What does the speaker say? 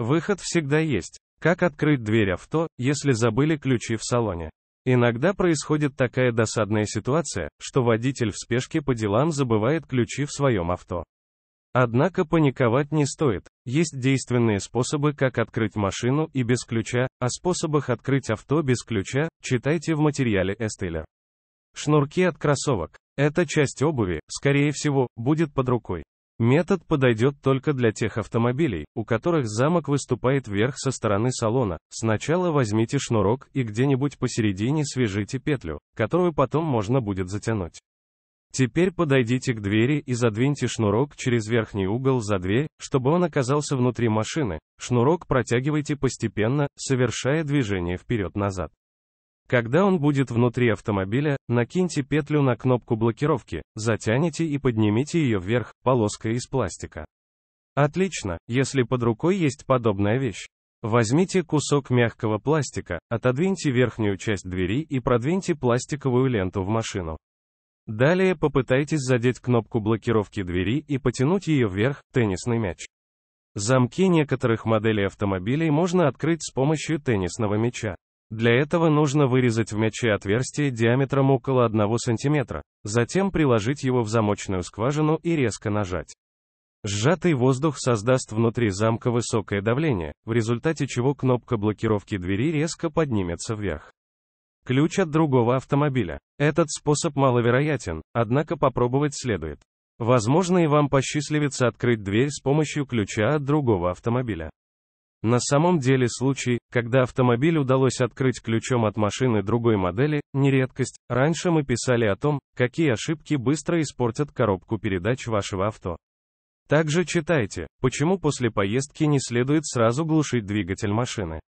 Выход всегда есть. Как открыть дверь авто, если забыли ключи в салоне? Иногда происходит такая досадная ситуация, что водитель в спешке по делам забывает ключи в своем авто. Однако паниковать не стоит. Есть действенные способы, как открыть машину и без ключа, о способах открыть авто без ключа, читайте в материале Эстеля. Шнурки от кроссовок. Эта часть обуви, скорее всего, будет под рукой. Метод подойдет только для тех автомобилей, у которых замок выступает вверх со стороны салона. Сначала возьмите шнурок и где-нибудь посередине свяжите петлю, которую потом можно будет затянуть. Теперь подойдите к двери и задвиньте шнурок через верхний угол за дверь, чтобы он оказался внутри машины. Шнурок протягивайте постепенно, совершая движение вперед-назад. Когда он будет внутри автомобиля, накиньте петлю на кнопку блокировки, затяните и поднимите ее вверх, полоска из пластика. Отлично, если под рукой есть подобная вещь. Возьмите кусок мягкого пластика, отодвиньте верхнюю часть двери и продвиньте пластиковую ленту в машину. Далее попытайтесь задеть кнопку блокировки двери и потянуть ее вверх, теннисный мяч. Замки некоторых моделей автомобилей можно открыть с помощью теннисного мяча. Для этого нужно вырезать в мяче отверстие диаметром около 1 см, затем приложить его в замочную скважину и резко нажать. Сжатый воздух создаст внутри замка высокое давление, в результате чего кнопка блокировки двери резко поднимется вверх. Ключ от другого автомобиля. Этот способ маловероятен, однако попробовать следует. Возможно и вам посчастливится открыть дверь с помощью ключа от другого автомобиля. На самом деле случай, когда автомобиль удалось открыть ключом от машины другой модели, не редкость. Раньше мы писали о том, какие ошибки быстро испортят коробку передач вашего авто. Также читайте, почему после поездки не следует сразу глушить двигатель машины.